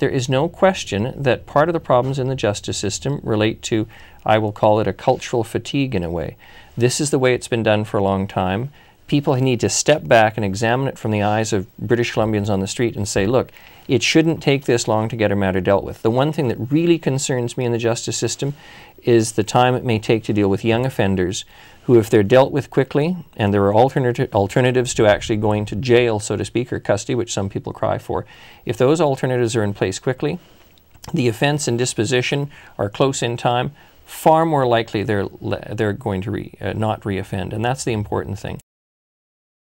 there is no question that part of the problems in the justice system relate to, I will call it a cultural fatigue in a way. This is the way it's been done for a long time people need to step back and examine it from the eyes of British Columbians on the street and say, look, it shouldn't take this long to get a matter dealt with. The one thing that really concerns me in the justice system is the time it may take to deal with young offenders who, if they're dealt with quickly, and there are alternati alternatives to actually going to jail, so to speak, or custody, which some people cry for, if those alternatives are in place quickly, the offense and disposition are close in time, far more likely they're, they're going to re, uh, not reoffend. And that's the important thing.